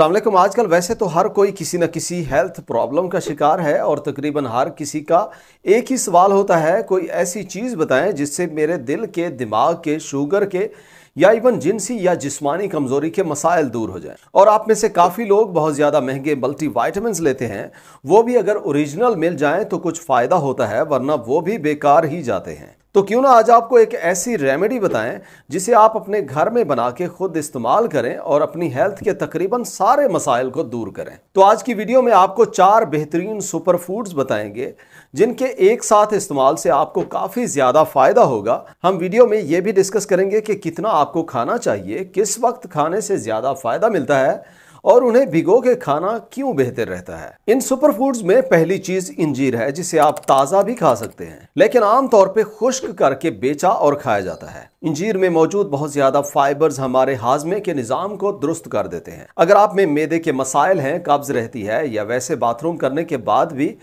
वालेकुम आजकल वैसे तो हर कोई किसी न किसी हेल्थ प्रॉब्लम का शिकार है और तकरीबन हर किसी का एक ही सवाल होता है कोई ऐसी चीज़ बताएं जिससे मेरे दिल के दिमाग के शुगर के या इवन जिनसी या जिस्मानी कमज़ोरी के मसाइल दूर हो जाएं और आप में से काफ़ी लोग बहुत ज़्यादा महंगे मल्टी वाइटमिन लेते हैं वो भी अगर ओरिजिनल मिल जाएँ तो कुछ फ़ायदा होता है वरना वो भी बेकार ही जाते हैं तो क्यों ना आज आपको एक ऐसी रेमेडी बताएं जिसे आप अपने घर में बना के खुद इस्तेमाल करें और अपनी हेल्थ के तकरीबन सारे मसाइल को दूर करें तो आज की वीडियो में आपको चार बेहतरीन सुपर फूड्स बताएंगे जिनके एक साथ इस्तेमाल से आपको काफ़ी ज़्यादा फ़ायदा होगा हम वीडियो में ये भी डिस्कस करेंगे कि कितना आपको खाना चाहिए किस वक्त खाने से ज़्यादा फ़ायदा मिलता है और उन्हें भिगो के खाना क्यों बेहतर रहता है इन सुपर फूड्स में पहली चीज इंजीर है जिसे आप ताज़ा भी खा सकते हैं लेकिन आमतौर पर खुश्क करके बेचा और खाया जाता है इंजीर में मौजूद बहुत ज़्यादा फाइबर्स हमारे हाजमे के निज़ाम को दुरुस्त कर देते हैं अगर आप में मेदे के मसाइल हैं कब्ज़ रहती है या वैसे बाथरूम करने के बाद भी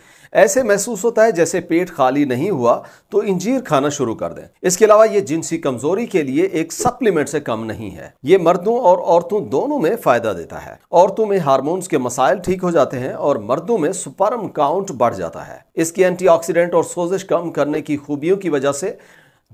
ऐसे महसूस होता है जैसे पेट खाली नहीं हुआ तो इंजीर खाना शुरू कर दें इसके अलावा ये जिनसी कमजोरी के लिए एक सप्लीमेंट से कम नहीं है ये मर्दों और औरतों दोनों में फायदा देता है औरतों में हार्मोन्स के मसाइल ठीक हो जाते हैं और मर्दों में सुपरम काउंट बढ़ जाता है इसकी एंटीऑक्सीडेंट और सोजिश कम करने की खूबियों की वजह से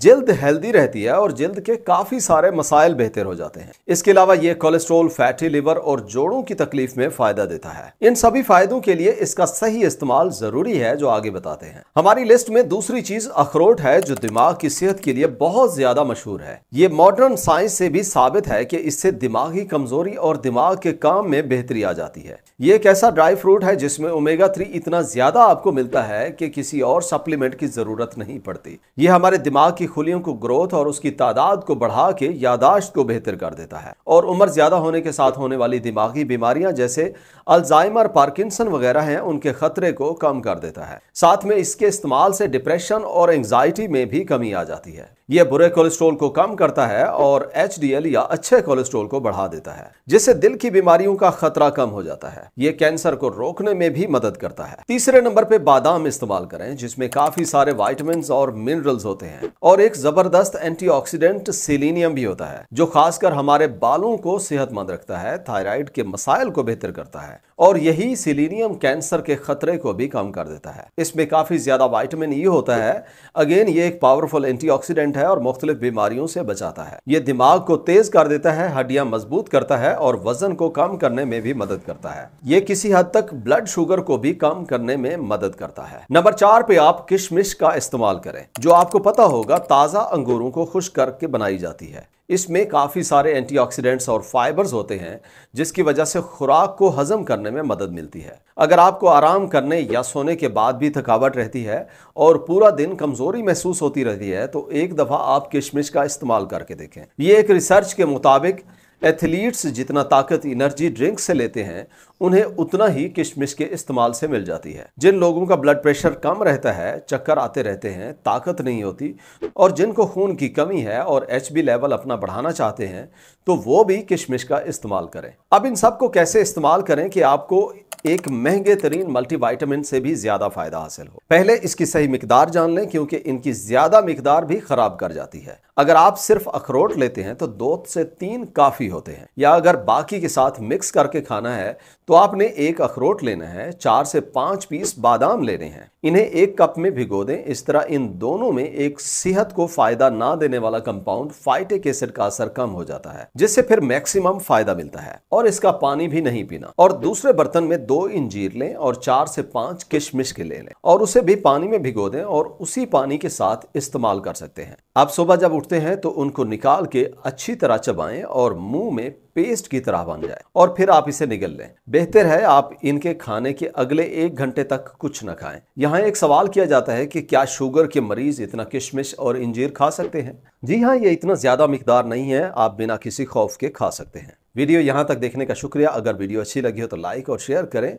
जल्द हेल्दी रहती है और जल्द के काफ़ी सारे मसाइल बेहतर हो जाते हैं इसके अलावा ये कोलेस्ट्रोल फैटी लिवर और जोड़ों की तकलीफ में फायदा देता है इन सभी फायदों के लिए इसका सही इस्तेमाल जरूरी है जो आगे बताते हैं हमारी लिस्ट में दूसरी चीज अखरोट है जो दिमाग की सेहत के लिए बहुत ज्यादा मशहूर है ये मॉडर्न साइंस से भी साबित है कि इससे दिमागी कमजोरी और दिमाग के काम में बेहतरी आ जाती है ये एक ऐसा ड्राई फ्रूट है जिसमें ओमेगा थ्री इतना ज्यादा आपको मिलता है कि किसी और सप्लीमेंट की जरूरत नहीं पड़ती ये हमारे दिमाग की की खुलियों को ग्रोथ और उसकी तादाद को बढ़ा के यादाश्त को बेहतर कर देता है और उम्र ज़्यादा होने के साथ होने वाली दिमागी बीमारियां जैसे अल्जाइमर पार्किंसन वगैरह हैं उनके खतरे को कम कर देता है साथ में इसके इस्तेमाल से डिप्रेशन और एंग्जाइटी में भी कमी आ जाती है यह बुरे कोलेस्ट्रोल को कम करता है और एच या अच्छे कोलेस्ट्रोल को बढ़ा देता है जिससे दिल की बीमारियों का खतरा कम हो जाता है यह कैंसर को रोकने में भी मदद करता है तीसरे नंबर पे बादाम इस्तेमाल करें जिसमें काफी सारे वाइटमिन और मिनरल्स होते हैं और एक जबरदस्त एंटीऑक्सीडेंट सिलीनियम भी होता है जो खासकर हमारे बालों को सेहतमंद रखता है थायराइड के मसाइल को बेहतर करता है और यही सिलीनियम कैंसर के खतरे को भी कम कर देता है इसमें काफी ज्यादा वाइटमिन ई e होता है अगेन ये एक पावरफुल एंटीऑक्सीडेंट है और मुख्तलिफ बीमारियों से बचाता है ये दिमाग को तेज कर देता है हड्डियां मजबूत करता है और वजन को कम करने में भी मदद करता है ये किसी हद तक ब्लड शुगर को भी कम करने में मदद करता है नंबर चार पे आप किशमिश का इस्तेमाल करें जो आपको पता होगा ताजा अंगूरों को खुश करके बनाई जाती है इसमें काफ़ी सारे एंटीऑक्सीडेंट्स और फाइबर्स होते हैं जिसकी वजह से खुराक को हजम करने में मदद मिलती है अगर आपको आराम करने या सोने के बाद भी थकावट रहती है और पूरा दिन कमज़ोरी महसूस होती रहती है तो एक दफ़ा आप किशमिश का इस्तेमाल करके देखें ये एक रिसर्च के मुताबिक एथलीट्स जितना ताकत एनर्जी ड्रिंक से लेते हैं उन्हें उतना ही किशमिश के इस्तेमाल से मिल जाती है जिन लोगों का ब्लड प्रेशर कम रहता है चक्कर आते रहते हैं ताकत नहीं होती और जिनको खून की कमी है और एच लेवल अपना बढ़ाना चाहते हैं तो वो भी किशमिश का इस्तेमाल करें अब इन सबको कैसे इस्तेमाल करें कि आपको एक महंगे तरीन मल्टीवाइटामिन से भी ज्यादा फायदा हासिल हो पहले इसकी सही मकदार जान लें क्योंकि इनकी ज्यादा मकदार भी खराब कर जाती है अगर आप सिर्फ अखरोट लेते हैं तो दो से तीन काफ़ी होते हैं या अगर बाकी के साथ मिक्स करके खाना है तो आपने एक अखरोट लेना है चार से पांच पीस बादाम लेने हैं इन्हें एक कप में भिगो दें इस तरह इन दोनों में एक सेहत को फायदा ना देने वाला कंपाउंड फाइटिक एसिड का असर कम हो जाता है जिससे फिर मैक्सिमम फायदा मिलता है और इसका पानी भी नहीं पीना और दूसरे बर्तन में दो इंजीर लें और चार से पांच किशमिश के ले लें और उसे भी पानी में भिगो दें और उसी पानी के साथ इस्तेमाल कर सकते हैं आप सुबह जब उठते हैं तो उनको निकाल के अच्छी तरह चबाएं और मुंह में पेस्ट की तरह बन जाए और फिर आप इसे निगल लें बेहतर है आप इनके खाने के अगले एक घंटे तक कुछ न खाएं यहाँ एक सवाल किया जाता है कि क्या शुगर के मरीज इतना किशमिश और इंजीर खा सकते हैं जी हाँ ये इतना ज़्यादा मकदार नहीं है आप बिना किसी खौफ के खा सकते हैं वीडियो यहाँ तक देखने का शुक्रिया अगर वीडियो अच्छी लगी हो तो लाइक और शेयर करें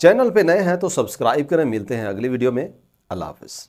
चैनल पर नए हैं तो सब्सक्राइब करें मिलते हैं अगली वीडियो में अल्लाह हाफिज़